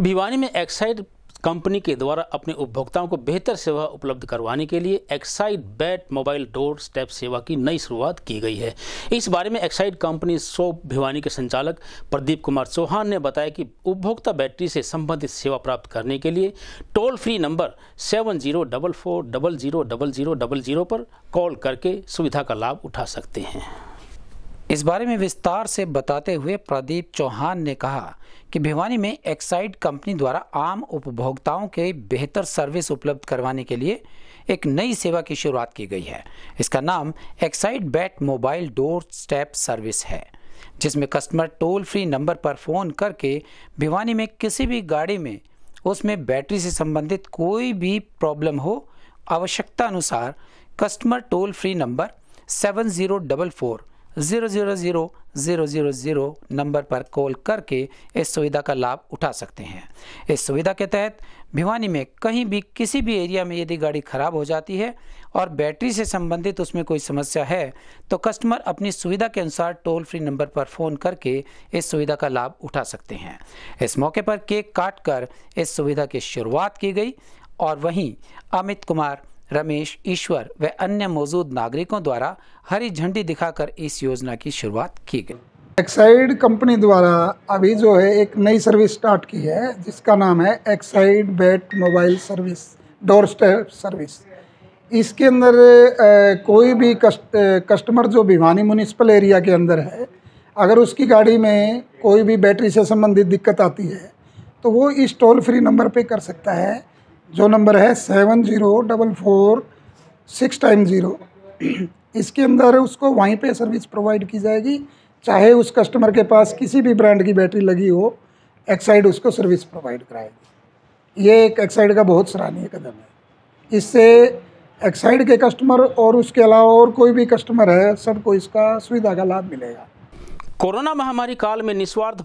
भिवानी में Exide company के द्वारा अपने उपभोक्ताओं को बेहतर सेवा उपलब्ध करवाने के लिए Exide batt mobile door step सेवा की नई शुरुआत की गई है इस बारे में एक्साइड कंपनी सो भिवानी के संचालक प्रदीप कुमार चौहान ने बताया कि उपभोक्ता बैटरी से संबंधित सेवा प्राप्त करने के लिए toll free number seven zero double four double zero double zero double zero double call करके सुविधा का लाभ उठा सकते हैं इस बारे में विस्तार से बताते हुए प्रदीप चौहान ने कहा कि भिवानी में एक्साइड कंपनी द्वारा आम उपभोक्ताओं के बेहतर सर्विस उपलब्ध करवाने के लिए एक नई सेवा की शुरुआत की गई है इसका नाम Exide batt mobile door step service है जिसमें कस्टमर टोल फ्री नंबर पर फ़ोन करके भिवानी में किसी भी गाड़ी में उसमें बैटरी से संबंधित कोई भी प्रॉब्लम हो आवश्यकता अनुसार customer toll free number seven zero double four zero zero zero zero zero zero number पर कॉल करके इस सुविधा का लाभ उठा सकते हैं इस सुविधा के तहत भिवानी में कहीं भी किसी भी एरिया में यदि गाड़ी खराब हो जाती है और बैटरी से संबंधित उसमें कोई समस्या है तो कस्टमर अपनी सुविधा के अनुसार टोल फ्री नंबर पर फ़ोन करके इस सुविधा का लाभ उठा सकते हैं इस मौके पर केक काट कर इस सुविधा की शुरुआत की गई और वहीं अमित कुमार रमेश ईश्वर व अन्य मौजूद नागरिकों द्वारा हरी झंडी दिखाकर इस योजना की शुरुआत की गई एक्साइड कंपनी द्वारा अभी जो है एक नई सर्विस स्टार्ट की है जिसका नाम है Exide batt mobile service door step service इसके अंदर कोई भी कस्ट, कस्टमर जो भिवानी म्यूनिसपल एरिया के अंदर है अगर उसकी गाड़ी में कोई भी बैटरी से संबंधित दिक्कत आती है तो वो इस टोल फ्री नंबर पे कर सकता है जो नंबर है seven zero double four six time zero इसके अंदर उसको वहीं पे सर्विस प्रोवाइड की जाएगी चाहे उस कस्टमर के पास किसी भी ब्रांड की बैटरी लगी हो एक्साइड उसको सर्विस प्रोवाइड कराएगी ये एक एक्साइड का बहुत सराहनीय कदम है इससे एक्साइड के कस्टमर और उसके अलावा और कोई भी कस्टमर है सबको इसका सुविधा का लाभ मिलेगा कोरोना महामारी काल में निस्वार्थ